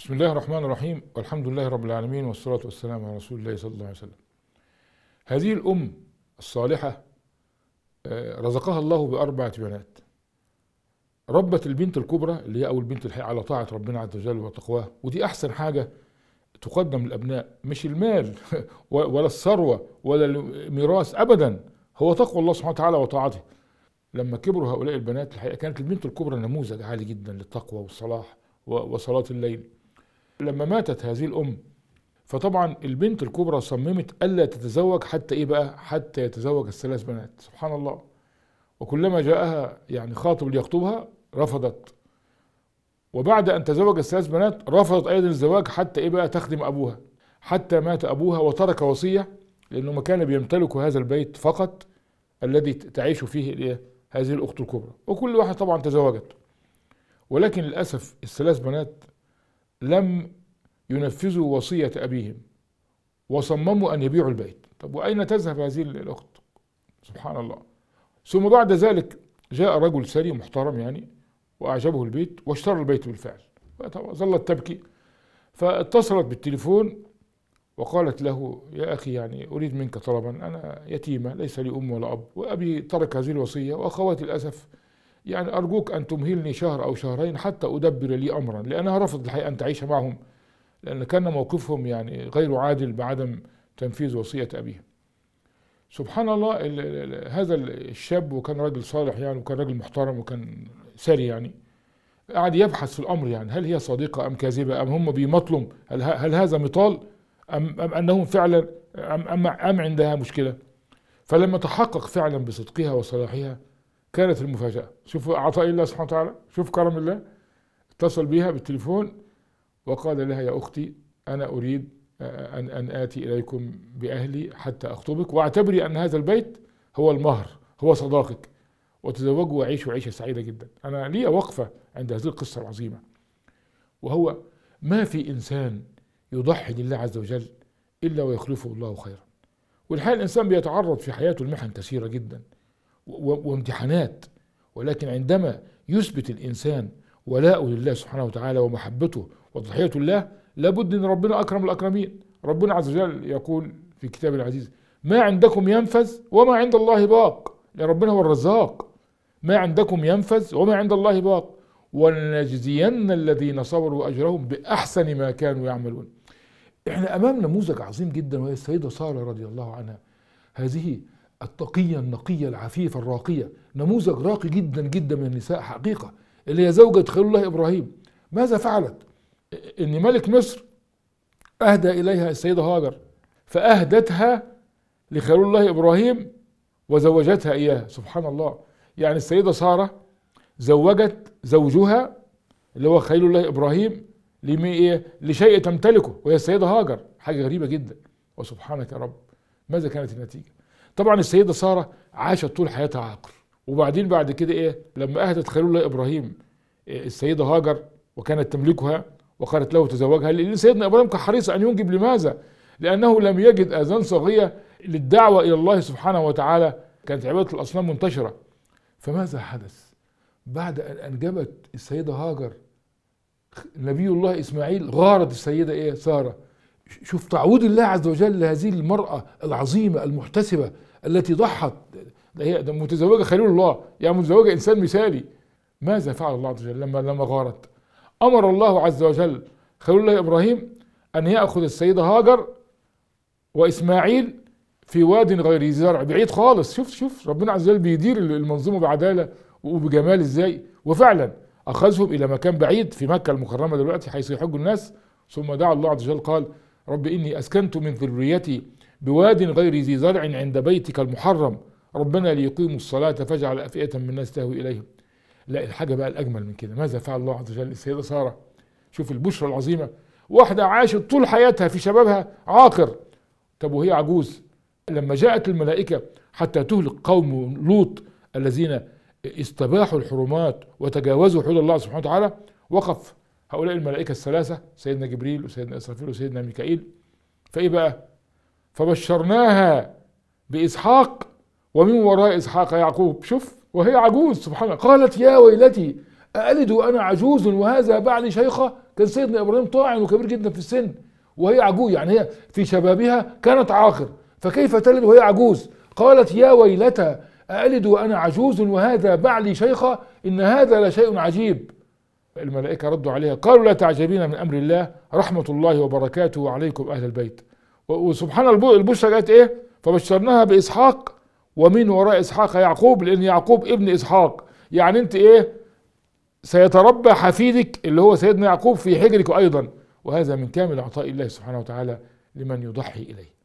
بسم الله الرحمن الرحيم والحمد لله رب العالمين والصلاة والسلام على رسول الله صلى الله عليه وسلم هذه الأم الصالحة آه، رزقها الله بأربعة بنات ربت البنت الكبرى اللي هي أول بنت على طاعة ربنا عز وجل وتقواه ودي أحسن حاجة تقدم للأبناء مش المال ولا الثروة ولا الميراث أبدا هو تقوى الله سبحانه وتعالى وطاعته لما كبروا هؤلاء البنات الحقيقة كانت البنت الكبرى نموذج عالي جدا للتقوى والصلاح وصلاة الليل لما ماتت هذه الأم فطبعا البنت الكبرى صممت ألا تتزوج حتى إيه بقى حتى يتزوج الثلاث بنات سبحان الله وكلما جاءها يعني خاطب ليخطبها رفضت وبعد أن تزوج الثلاث بنات رفضت أيضا الزواج حتى إيه بقى تخدم أبوها حتى مات أبوها وترك وصية لأنه ما كان بيمتلك هذا البيت فقط الذي تعيش فيه هذه الأخت الكبرى وكل واحد طبعا تزوجت ولكن للأسف الثلاث بنات لم ينفذوا وصية أبيهم وصمموا أن يبيعوا البيت طب وأين تذهب هذه الأخت سبحان الله ثم بعد ذلك جاء رجل سري محترم يعني وأعجبه البيت واشترى البيت بالفعل ظلت تبكي فاتصلت بالتليفون وقالت له يا أخي يعني أريد منك طلبا أنا يتيمة ليس لي أم ولا أب وأبي ترك هذه الوصية وأخواتي للأسف يعني أرجوك أن تمهلني شهر أو شهرين حتى أدبر لي أمرا لأنها رفضت الحقيقة أن تعيش معهم لأن كان موقفهم يعني غير عادل بعدم تنفيذ وصية أبيهم سبحان الله هذا الشاب وكان راجل صالح يعني وكان راجل محترم وكان سري يعني قعد يبحث في الامر يعني هل هي صادقه ام كاذبه ام هم بيمطلم هل, هل هذا مطال ام ام انهم فعلا ام ام ام عندها مشكله فلما تحقق فعلا بصدقها وصلاحها كانت المفاجأة شوف عطاء الله سبحانه وتعالى شوف كرم الله اتصل بها بالتليفون وقال لها يا أختي أنا أريد آه، آه، أن, أن آتي إليكم بأهلي حتى أخطبك واعتبري أن هذا البيت هو المهر هو صداقك وتزوجوا وعيشوا عيشة سعيدة جدا أنا لي وقفة عند هذه القصة العظيمة وهو ما في إنسان يضحي لله عز وجل إلا ويخلفه الله خيرا والحقيقة الإنسان بيتعرض في حياته لمحن كثيرة جدا وامتحانات ولكن عندما يثبت الإنسان ولاءه لله سبحانه وتعالى ومحبته وتضحيته لله لابد أن ربنا أكرم الأكرمين ربنا عز وجل يقول في الكتاب العزيز ما عندكم ينفذ وما عند الله باق يا يعني ربنا هو الرزاق ما عندكم ينفذ وما عند الله باق ولنجزين الذين صبروا أجرهم بأحسن ما كانوا يعملون احنا أمام نموذج عظيم جدا وهي السيدة سارة رضي الله عنها هذه التقية النقية العفيفة الراقية نموذج راقي جدا جدا من النساء حقيقة اللي هي زوجة خير الله إبراهيم ماذا فعلت؟ إن ملك مصر أهدى إليها السيدة هاجر فأهدتها لخير الله إبراهيم وزوجتها إياها سبحان الله يعني السيدة سارة زوجت زوجها اللي هو خير الله إبراهيم إيه؟ لشيء تمتلكه وهي السيدة هاجر حاجة غريبة جدا وسبحانك يا رب ماذا كانت النتيجة طبعا السيده ساره عاشت طول حياتها عاقر وبعدين بعد كده ايه لما اهدت خليل الله ابراهيم آه، السيده هاجر وكانت تملكها وقالت له تزوجها لان سيدنا ابراهيم كان حريص ان ينجب لماذا؟ لانه لم يجد اذان صاغيه للدعوه الى الله سبحانه وتعالى كانت عباده الاصنام منتشره فماذا حدث؟ بعد ان انجبت السيده هاجر نبي الله اسماعيل غارت السيده ايه؟ ساره شوف تعويض الله عز وجل لهذه المرأة العظيمة المحتسبة التي ضحت ده هي ده متزوجة خليل الله يعني متزوجة إنسان مثالي ماذا فعل الله عز وجل لما لما غارت أمر الله عز وجل خليل الله إبراهيم أن يأخذ السيدة هاجر وإسماعيل في واد غير ذي زرع بعيد خالص شوف شوف ربنا عز وجل بيدير المنظومة بعدالة وبجمال إزاي وفعلا أخذهم إلى مكان بعيد في مكة المكرمة دلوقتي حيث يحج الناس ثم دعا الله عز وجل قال رب إني أسكنت من ذريتي بواد غير ذي زرع عند بيتك المحرم ربنا ليقيموا الصلاة فاجعل أفئة من الناس تهوي إليهم لا الحاجة بقى الأجمل من كده ماذا فعل الله عز وجل للسيدة سارة شوف البشرى العظيمة واحدة عاشت طول حياتها في شبابها عاقر طب وهي عجوز لما جاءت الملائكة حتى تهلك قوم لوط الذين استباحوا الحرمات وتجاوزوا حدود الله سبحانه وتعالى وقف هؤلاء الملائكة الثلاثة سيدنا جبريل وسيدنا إسرافيل وسيدنا ميكائيل فإيه بقى فبشرناها بإسحاق ومن وراء إسحاق يعقوب شوف وهي عجوز سبحان الله قالت يا ويلتي أألد وأنا عجوز وهذا بعلي شيخة كان سيدنا إبراهيم طاعن وكبير جدا في السن وهي عجوز يعني هي في شبابها كانت عاقر فكيف تلد وهي عجوز قالت يا ويلتى أألد وأنا عجوز وهذا بعلي شيخة إن هذا لشيء عجيب الملائكة ردوا عليها قالوا لا تعجبين من أمر الله رحمة الله وبركاته عليكم أهل البيت وسبحان البشرى جت إيه فبشرناها بإسحاق ومن وراء إسحاق يعقوب لأن يعقوب ابن إسحاق يعني أنت إيه سيتربى حفيدك اللي هو سيدنا يعقوب في حجرك أيضا وهذا من كامل عطاء الله سبحانه وتعالى لمن يضحي إليه